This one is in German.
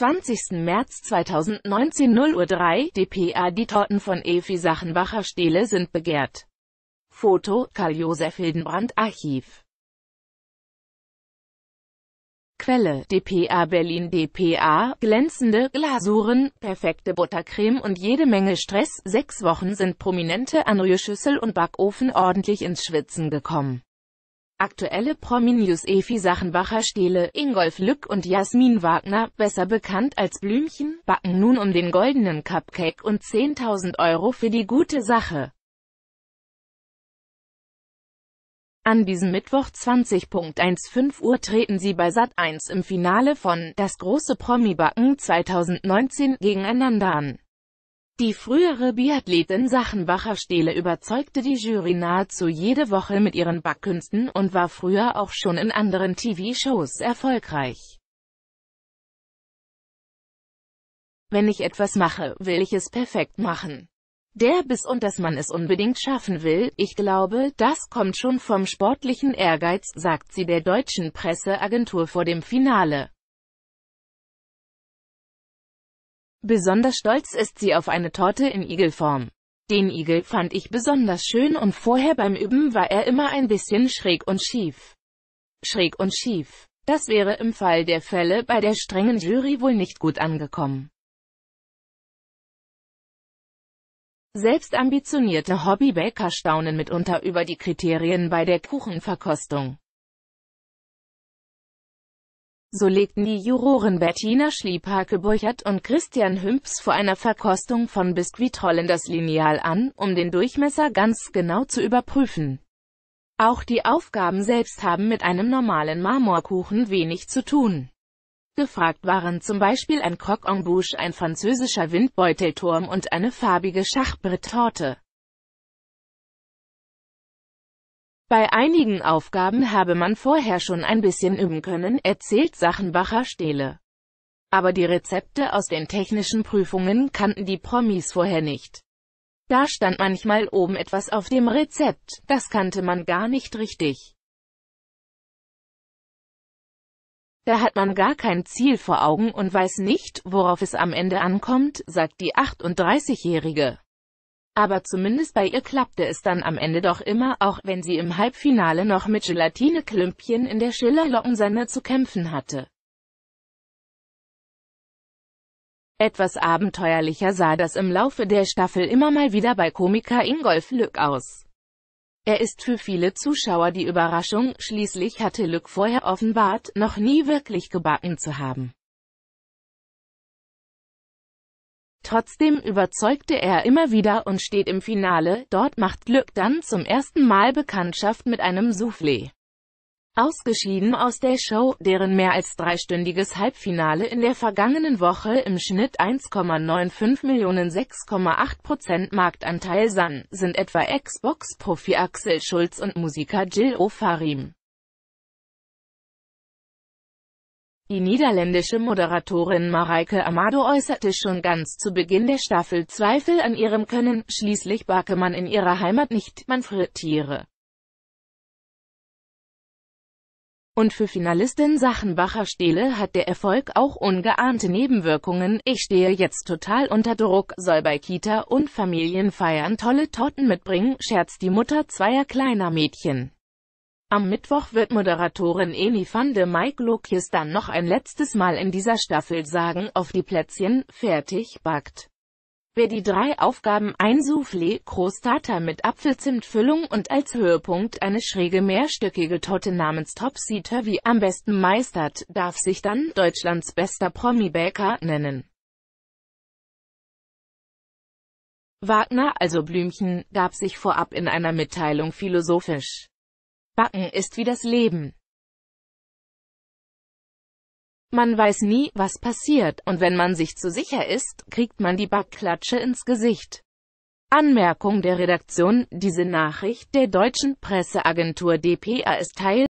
20. März 2019 0 Uhr 3 dpa Die Torten von Efi Sachenbacher Stele sind begehrt. Foto, Karl-Josef Hildenbrand Archiv Quelle, dpa Berlin dpa, glänzende Glasuren, perfekte Buttercreme und jede Menge Stress. Sechs Wochen sind prominente Anrührschüssel und Backofen ordentlich ins Schwitzen gekommen. Aktuelle Prominius Efi Sachenbacher Stele, Ingolf Lück und Jasmin Wagner, besser bekannt als Blümchen, backen nun um den goldenen Cupcake und 10.000 Euro für die gute Sache. An diesem Mittwoch 20.15 Uhr treten sie bei Sat1 im Finale von «Das große Promi-Backen 2019» gegeneinander an. Die frühere Biathletin Sachenbacher Stehle überzeugte die Jury nahezu jede Woche mit ihren Backkünsten und war früher auch schon in anderen TV-Shows erfolgreich. Wenn ich etwas mache, will ich es perfekt machen. Der Biss und dass man es unbedingt schaffen will, ich glaube, das kommt schon vom sportlichen Ehrgeiz, sagt sie der deutschen Presseagentur vor dem Finale. Besonders stolz ist sie auf eine Torte in Igelform. Den Igel fand ich besonders schön und vorher beim Üben war er immer ein bisschen schräg und schief. Schräg und schief. Das wäre im Fall der Fälle bei der strengen Jury wohl nicht gut angekommen. Selbst ambitionierte Hobbybäcker staunen mitunter über die Kriterien bei der Kuchenverkostung. So legten die Juroren Bettina schliephake burchert und Christian Hümps vor einer Verkostung von Biskuitrollen das Lineal an, um den Durchmesser ganz genau zu überprüfen. Auch die Aufgaben selbst haben mit einem normalen Marmorkuchen wenig zu tun. Gefragt waren zum Beispiel ein Croque en Bouche, ein französischer Windbeutelturm und eine farbige Schachbrettorte. Bei einigen Aufgaben habe man vorher schon ein bisschen üben können, erzählt Sachenbacher Stehle. Aber die Rezepte aus den technischen Prüfungen kannten die Promis vorher nicht. Da stand manchmal oben etwas auf dem Rezept, das kannte man gar nicht richtig. Da hat man gar kein Ziel vor Augen und weiß nicht, worauf es am Ende ankommt, sagt die 38-Jährige. Aber zumindest bei ihr klappte es dann am Ende doch immer, auch wenn sie im Halbfinale noch mit Gelatineklümpchen in der Schillerlockensahne zu kämpfen hatte. Etwas abenteuerlicher sah das im Laufe der Staffel immer mal wieder bei Komiker Ingolf Lück aus. Er ist für viele Zuschauer die Überraschung, schließlich hatte Lück vorher offenbart, noch nie wirklich gebacken zu haben. Trotzdem überzeugte er immer wieder und steht im Finale, dort macht Glück dann zum ersten Mal Bekanntschaft mit einem Soufflé. Ausgeschieden aus der Show, deren mehr als dreistündiges Halbfinale in der vergangenen Woche im Schnitt 1,95 Millionen 6,8% Prozent Marktanteil sann, sind etwa Xbox-Profi Axel Schulz und Musiker Jill Ofarim. Die niederländische Moderatorin Mareike Amado äußerte schon ganz zu Beginn der Staffel Zweifel an ihrem Können, schließlich backe man in ihrer Heimat nicht, man frittiere. Und für Finalistin Sachenbacher Steele hat der Erfolg auch ungeahnte Nebenwirkungen, ich stehe jetzt total unter Druck, soll bei Kita und Familienfeiern tolle Torten mitbringen, scherzt die Mutter zweier kleiner Mädchen. Am Mittwoch wird Moderatorin Eni van de Mike Lokjes dann noch ein letztes Mal in dieser Staffel sagen, auf die Plätzchen, fertig, backt. Wer die drei Aufgaben ein Soufflé, Crostata mit Apfelzimtfüllung und als Höhepunkt eine schräge mehrstöckige Torte namens Topsy Turvy am besten meistert, darf sich dann Deutschlands bester Promi-Bäcker nennen. Wagner, also Blümchen, gab sich vorab in einer Mitteilung philosophisch. Backen ist wie das Leben. Man weiß nie, was passiert, und wenn man sich zu sicher ist, kriegt man die Backklatsche ins Gesicht. Anmerkung der Redaktion, diese Nachricht der deutschen Presseagentur dpa ist Teil